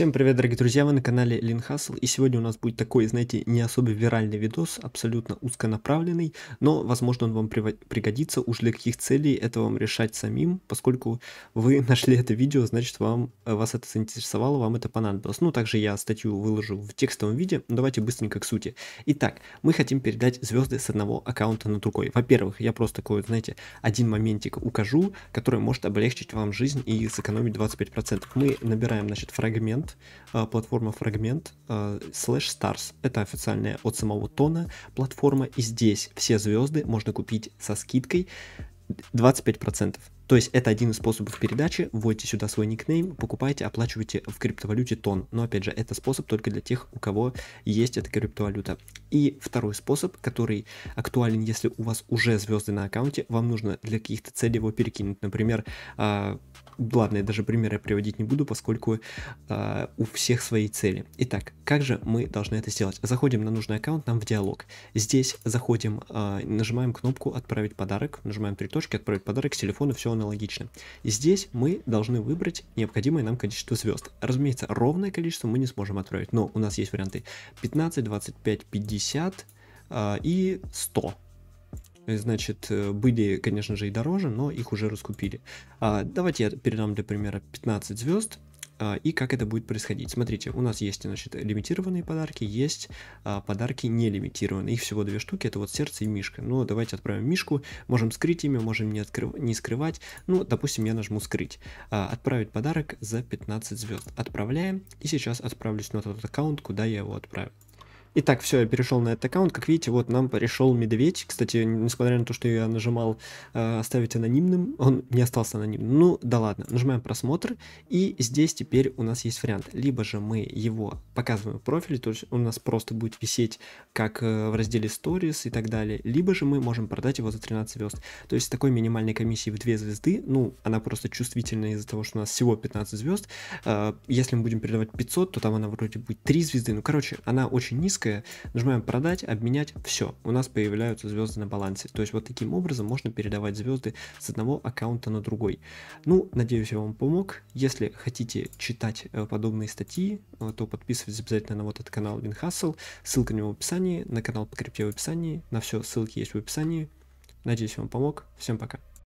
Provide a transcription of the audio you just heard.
Всем привет, дорогие друзья, вы на канале Лин Хасл, и сегодня у нас будет такой, знаете, не особо виральный видос, абсолютно узконаправленный, но, возможно, он вам пригодится, уж для каких целей это вам решать самим, поскольку вы нашли это видео, значит, вам, э, вас это заинтересовало, вам это понадобилось. Ну, также я статью выложу в текстовом виде, давайте быстренько к сути. Итак, мы хотим передать звезды с одного аккаунта на другой. Во-первых, я просто такой, знаете, один моментик укажу, который может облегчить вам жизнь и сэкономить 25%. Мы набираем, значит, фрагмент, Э, платформа Fragment э, slash stars. Это официальная от самого Тона платформа, и здесь все звезды можно купить со скидкой 25%. То есть это один из способов передачи. Вводите сюда свой никнейм, покупайте, оплачивайте в криптовалюте тон. Но опять же, это способ только для тех, у кого есть эта криптовалюта. И второй способ, который актуален, если у вас уже звезды на аккаунте, вам нужно для каких-то целей его перекинуть. Например, э, ладно, я даже примеры приводить не буду, поскольку э, у всех свои цели. Итак, как же мы должны это сделать? Заходим на нужный аккаунт, нам в диалог. Здесь заходим, э, нажимаем кнопку «Отправить подарок», нажимаем три точки «Отправить подарок» с телефона, все, он аналогично. И здесь мы должны выбрать необходимое нам количество звезд. Разумеется, ровное количество мы не сможем отправить, но у нас есть варианты 15, 25, 50 э, и 100 значит, были, конечно же, и дороже, но их уже раскупили. А, давайте я передам для примера 15 звезд. А, и как это будет происходить. Смотрите, у нас есть, значит, лимитированные подарки, есть а, подарки нелимитированные. Их всего две штуки, это вот сердце и мишка. Ну, давайте отправим мишку, можем скрыть имя, можем не, открыв... не скрывать. Ну, допустим, я нажму скрыть. А, отправить подарок за 15 звезд. Отправляем, и сейчас отправлюсь на тот аккаунт, куда я его отправил. Итак, все, я перешел на этот аккаунт. Как видите, вот нам пришел медведь. Кстати, несмотря на то, что я нажимал э, оставить анонимным, он не остался анонимным. Ну, да ладно. Нажимаем просмотр, и здесь теперь у нас есть вариант. Либо же мы его показываем в профиле, то есть у нас просто будет висеть как э, в разделе Stories и так далее. Либо же мы можем продать его за 13 звезд. То есть с такой минимальной комиссией в 2 звезды, ну, она просто чувствительная из-за того, что у нас всего 15 звезд. Э, если мы будем передавать 500, то там она вроде будет 3 звезды. Ну, короче, она очень низкая классическое. Нажимаем продать, обменять, все. У нас появляются звезды на балансе. То есть вот таким образом можно передавать звезды с одного аккаунта на другой. Ну, надеюсь, я вам помог. Если хотите читать э, подобные статьи, э, то подписывайтесь обязательно на вот этот канал WinHustle. Ссылка на него в описании, на канал по крипте в описании. На все ссылки есть в описании. Надеюсь, вам помог. Всем пока.